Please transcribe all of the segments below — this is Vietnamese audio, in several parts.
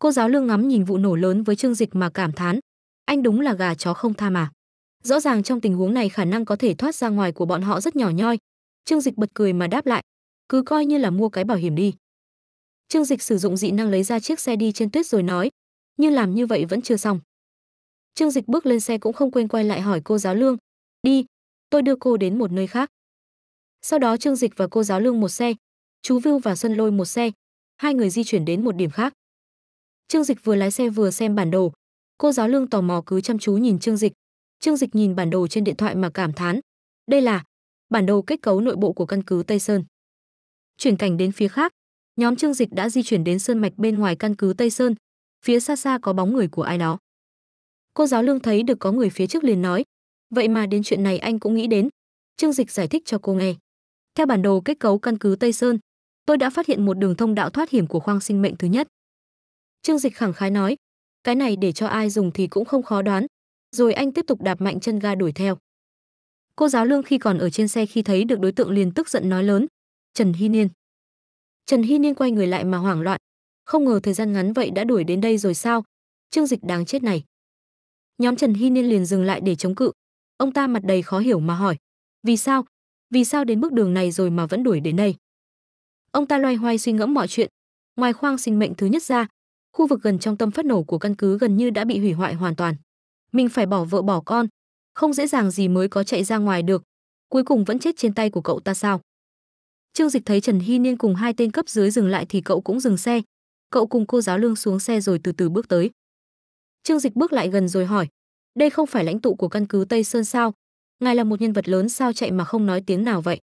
cô giáo lương ngắm nhìn vụ nổ lớn với trương dịch mà cảm thán anh đúng là gà chó không tha mà rõ ràng trong tình huống này khả năng có thể thoát ra ngoài của bọn họ rất nhỏ nhoi trương dịch bật cười mà đáp lại cứ coi như là mua cái bảo hiểm đi trương dịch sử dụng dị năng lấy ra chiếc xe đi trên tuyết rồi nói nhưng làm như vậy vẫn chưa xong trương dịch bước lên xe cũng không quên quay lại hỏi cô giáo lương đi tôi đưa cô đến một nơi khác sau đó trương dịch và cô giáo lương một xe chú vưu và xuân lôi một xe hai người di chuyển đến một điểm khác Trương Dịch vừa lái xe vừa xem bản đồ. Cô giáo lương tò mò cứ chăm chú nhìn Trương Dịch. Trương Dịch nhìn bản đồ trên điện thoại mà cảm thán. Đây là bản đồ kết cấu nội bộ của căn cứ Tây Sơn. Chuyển cảnh đến phía khác, nhóm Trương Dịch đã di chuyển đến sơn mạch bên ngoài căn cứ Tây Sơn. Phía xa xa có bóng người của ai đó. Cô giáo lương thấy được có người phía trước liền nói. Vậy mà đến chuyện này anh cũng nghĩ đến. Trương Dịch giải thích cho cô nghe. Theo bản đồ kết cấu căn cứ Tây Sơn, tôi đã phát hiện một đường thông đạo thoát hiểm của khoang sinh mệnh thứ nhất. Trương Dịch khẳng khái nói, cái này để cho ai dùng thì cũng không khó đoán. Rồi anh tiếp tục đạp mạnh chân ga đuổi theo. Cô giáo Lương khi còn ở trên xe khi thấy được đối tượng liền tức giận nói lớn, "Trần Hy Niên." Trần Hy Niên quay người lại mà hoảng loạn, không ngờ thời gian ngắn vậy đã đuổi đến đây rồi sao? Trương Dịch đáng chết này. Nhóm Trần Hy Niên liền dừng lại để chống cự. Ông ta mặt đầy khó hiểu mà hỏi, "Vì sao? Vì sao đến bước đường này rồi mà vẫn đuổi đến đây?" Ông ta loay hoay suy ngẫm mọi chuyện, ngoài khoang sinh mệnh thứ nhất ra, khu vực gần trong tâm phát nổ của căn cứ gần như đã bị hủy hoại hoàn toàn. Mình phải bỏ vợ bỏ con, không dễ dàng gì mới có chạy ra ngoài được, cuối cùng vẫn chết trên tay của cậu ta sao? Trương Dịch thấy Trần Hy Niên cùng hai tên cấp dưới dừng lại thì cậu cũng dừng xe. Cậu cùng cô giáo lương xuống xe rồi từ từ bước tới. Trương Dịch bước lại gần rồi hỏi, đây không phải lãnh tụ của căn cứ Tây Sơn sao? Ngài là một nhân vật lớn sao chạy mà không nói tiếng nào vậy?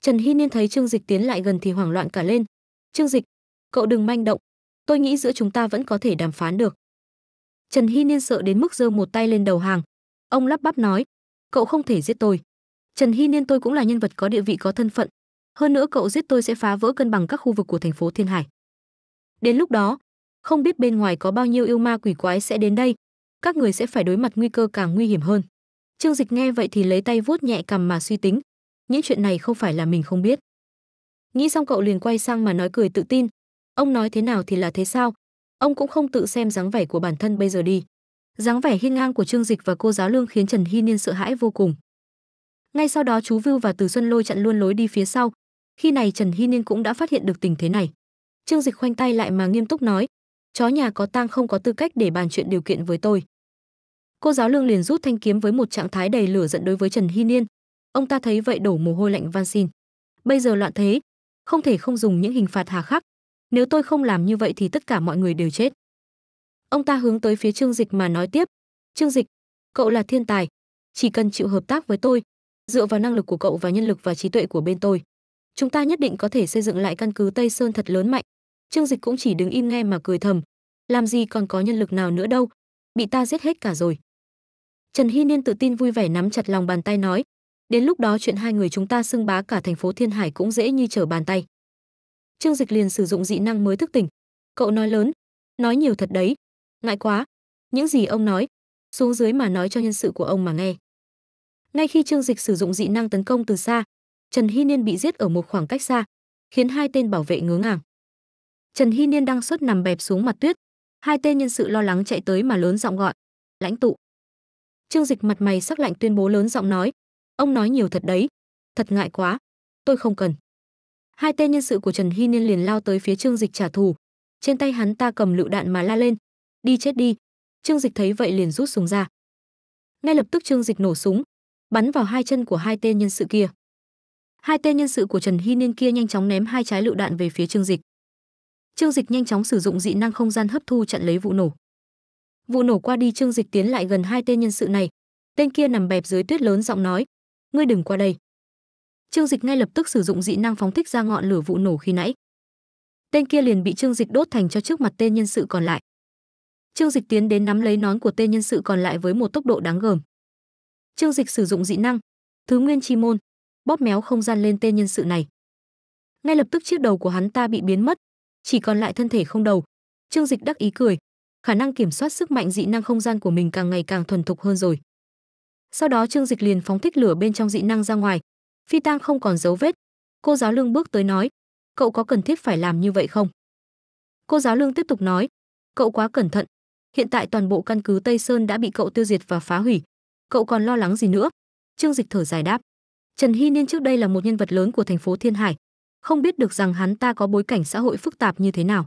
Trần Hy Niên thấy Trương Dịch tiến lại gần thì hoảng loạn cả lên. Trương Dịch, cậu đừng manh động, tôi nghĩ giữa chúng ta vẫn có thể đàm phán được. Trần Hy Niên sợ đến mức giơ một tay lên đầu hàng. Ông lắp bắp nói, cậu không thể giết tôi. Trần Hy Niên tôi cũng là nhân vật có địa vị có thân phận. Hơn nữa cậu giết tôi sẽ phá vỡ cân bằng các khu vực của thành phố Thiên Hải. Đến lúc đó, không biết bên ngoài có bao nhiêu yêu ma quỷ quái sẽ đến đây. Các người sẽ phải đối mặt nguy cơ càng nguy hiểm hơn. Trương Dịch nghe vậy thì lấy tay vuốt nhẹ cầm mà suy tính. Những chuyện này không phải là mình không biết. Nghĩ xong cậu liền quay sang mà nói cười tự tin, ông nói thế nào thì là thế sao ông cũng không tự xem dáng vẻ của bản thân bây giờ đi dáng vẻ hiên ngang của trương dịch và cô giáo lương khiến trần hy niên sợ hãi vô cùng ngay sau đó chú vưu và từ xuân lôi chặn luôn lối đi phía sau khi này trần hy niên cũng đã phát hiện được tình thế này trương dịch khoanh tay lại mà nghiêm túc nói chó nhà có tang không có tư cách để bàn chuyện điều kiện với tôi cô giáo lương liền rút thanh kiếm với một trạng thái đầy lửa giận đối với trần hy niên ông ta thấy vậy đổ mồ hôi lạnh van xin bây giờ loạn thế không thể không dùng những hình phạt hà khắc nếu tôi không làm như vậy thì tất cả mọi người đều chết ông ta hướng tới phía trương dịch mà nói tiếp trương dịch cậu là thiên tài chỉ cần chịu hợp tác với tôi dựa vào năng lực của cậu và nhân lực và trí tuệ của bên tôi chúng ta nhất định có thể xây dựng lại căn cứ tây sơn thật lớn mạnh trương dịch cũng chỉ đứng im nghe mà cười thầm làm gì còn có nhân lực nào nữa đâu bị ta giết hết cả rồi trần hy niên tự tin vui vẻ nắm chặt lòng bàn tay nói đến lúc đó chuyện hai người chúng ta xưng bá cả thành phố thiên hải cũng dễ như trở bàn tay Trương Dịch liền sử dụng dị năng mới thức tỉnh. Cậu nói lớn, nói nhiều thật đấy, ngại quá. Những gì ông nói, xuống dưới mà nói cho nhân sự của ông mà nghe. Ngay khi Trương Dịch sử dụng dị năng tấn công từ xa, Trần Hy Niên bị giết ở một khoảng cách xa, khiến hai tên bảo vệ ngớ ngàng. Trần Hy Niên đang xuất nằm bẹp xuống mặt tuyết, hai tên nhân sự lo lắng chạy tới mà lớn giọng gọi, "Lãnh tụ." Trương Dịch mặt mày sắc lạnh tuyên bố lớn giọng nói, "Ông nói nhiều thật đấy, thật ngại quá, tôi không cần." hai tên nhân sự của Trần Hy Niên liền lao tới phía Trương Dịch trả thù. Trên tay hắn ta cầm lựu đạn mà la lên, "Đi chết đi." Trương Dịch thấy vậy liền rút súng ra. Ngay lập tức Trương Dịch nổ súng, bắn vào hai chân của hai tên nhân sự kia. Hai tên nhân sự của Trần Hy Niên kia nhanh chóng ném hai trái lựu đạn về phía Trương Dịch. Trương Dịch nhanh chóng sử dụng dị năng không gian hấp thu chặn lấy vụ nổ. Vụ nổ qua đi Trương Dịch tiến lại gần hai tên nhân sự này. Tên kia nằm bẹp dưới tuyết lớn giọng nói: "Ngươi đừng qua đây." Trương Dịch ngay lập tức sử dụng dị năng phóng thích ra ngọn lửa vụ nổ khi nãy. Tên kia liền bị Trương Dịch đốt thành cho trước mặt tên nhân sự còn lại. Trương Dịch tiến đến nắm lấy nón của tên nhân sự còn lại với một tốc độ đáng gờm. Trương Dịch sử dụng dị năng, Thứ Nguyên Chi môn, bóp méo không gian lên tên nhân sự này. Ngay lập tức chiếc đầu của hắn ta bị biến mất, chỉ còn lại thân thể không đầu. Trương Dịch đắc ý cười, khả năng kiểm soát sức mạnh dị năng không gian của mình càng ngày càng thuần thục hơn rồi. Sau đó Trương Dịch liền phóng thích lửa bên trong dị năng ra ngoài, phi tang không còn dấu vết cô giáo lương bước tới nói cậu có cần thiết phải làm như vậy không cô giáo lương tiếp tục nói cậu quá cẩn thận hiện tại toàn bộ căn cứ tây sơn đã bị cậu tiêu diệt và phá hủy cậu còn lo lắng gì nữa trương dịch thở dài đáp trần hy niên trước đây là một nhân vật lớn của thành phố thiên hải không biết được rằng hắn ta có bối cảnh xã hội phức tạp như thế nào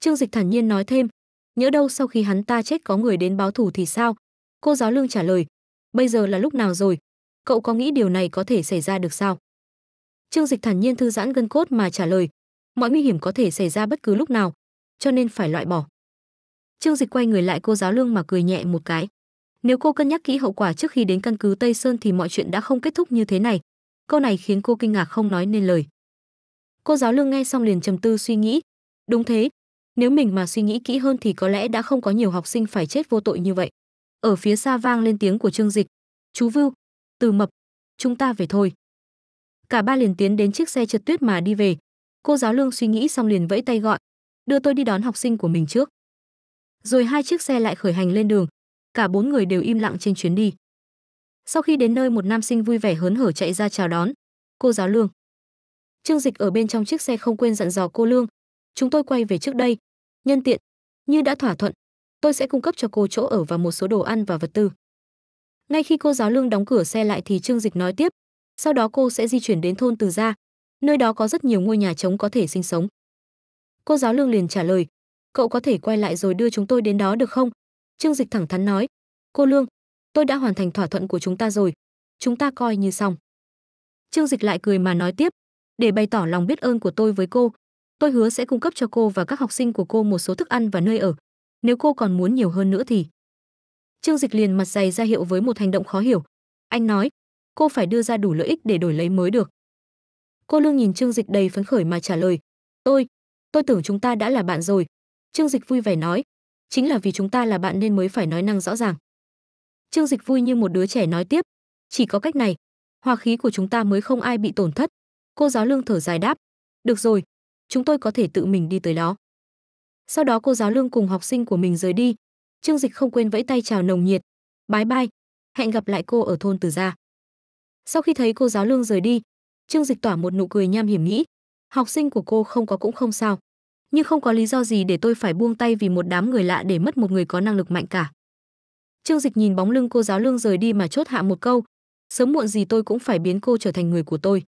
trương dịch thản nhiên nói thêm nhớ đâu sau khi hắn ta chết có người đến báo thù thì sao cô giáo lương trả lời bây giờ là lúc nào rồi cậu có nghĩ điều này có thể xảy ra được sao trương dịch thản nhiên thư giãn gân cốt mà trả lời mọi nguy hiểm có thể xảy ra bất cứ lúc nào cho nên phải loại bỏ trương dịch quay người lại cô giáo lương mà cười nhẹ một cái nếu cô cân nhắc kỹ hậu quả trước khi đến căn cứ tây sơn thì mọi chuyện đã không kết thúc như thế này câu này khiến cô kinh ngạc không nói nên lời cô giáo lương nghe xong liền trầm tư suy nghĩ đúng thế nếu mình mà suy nghĩ kỹ hơn thì có lẽ đã không có nhiều học sinh phải chết vô tội như vậy ở phía xa vang lên tiếng của trương dịch chú vưu từ mập chúng ta về thôi cả ba liền tiến đến chiếc xe trượt tuyết mà đi về cô giáo lương suy nghĩ xong liền vẫy tay gọi đưa tôi đi đón học sinh của mình trước rồi hai chiếc xe lại khởi hành lên đường cả bốn người đều im lặng trên chuyến đi sau khi đến nơi một nam sinh vui vẻ hớn hở chạy ra chào đón cô giáo lương trương dịch ở bên trong chiếc xe không quên dặn dò cô lương chúng tôi quay về trước đây nhân tiện như đã thỏa thuận tôi sẽ cung cấp cho cô chỗ ở và một số đồ ăn và vật tư ngay khi cô giáo Lương đóng cửa xe lại thì Trương Dịch nói tiếp, sau đó cô sẽ di chuyển đến thôn Từ Gia, nơi đó có rất nhiều ngôi nhà trống có thể sinh sống. Cô giáo Lương liền trả lời, cậu có thể quay lại rồi đưa chúng tôi đến đó được không? Trương Dịch thẳng thắn nói, cô Lương, tôi đã hoàn thành thỏa thuận của chúng ta rồi, chúng ta coi như xong. Trương Dịch lại cười mà nói tiếp, để bày tỏ lòng biết ơn của tôi với cô, tôi hứa sẽ cung cấp cho cô và các học sinh của cô một số thức ăn và nơi ở. Nếu cô còn muốn nhiều hơn nữa thì Trương Dịch liền mặt dày ra hiệu với một hành động khó hiểu. Anh nói, cô phải đưa ra đủ lợi ích để đổi lấy mới được. Cô Lương nhìn Trương Dịch đầy phấn khởi mà trả lời, "Tôi, tôi tưởng chúng ta đã là bạn rồi." Trương Dịch vui vẻ nói, "Chính là vì chúng ta là bạn nên mới phải nói năng rõ ràng." Trương Dịch vui như một đứa trẻ nói tiếp, "Chỉ có cách này, hòa khí của chúng ta mới không ai bị tổn thất." Cô giáo Lương thở dài đáp, "Được rồi, chúng tôi có thể tự mình đi tới đó." Sau đó cô giáo Lương cùng học sinh của mình rời đi, Trương Dịch không quên vẫy tay chào nồng nhiệt. Bái bai, hẹn gặp lại cô ở thôn Từ Gia. Sau khi thấy cô giáo lương rời đi, Trương Dịch tỏa một nụ cười nham hiểm nghĩ, học sinh của cô không có cũng không sao, nhưng không có lý do gì để tôi phải buông tay vì một đám người lạ để mất một người có năng lực mạnh cả. Trương Dịch nhìn bóng lưng cô giáo lương rời đi mà chốt hạ một câu, sớm muộn gì tôi cũng phải biến cô trở thành người của tôi.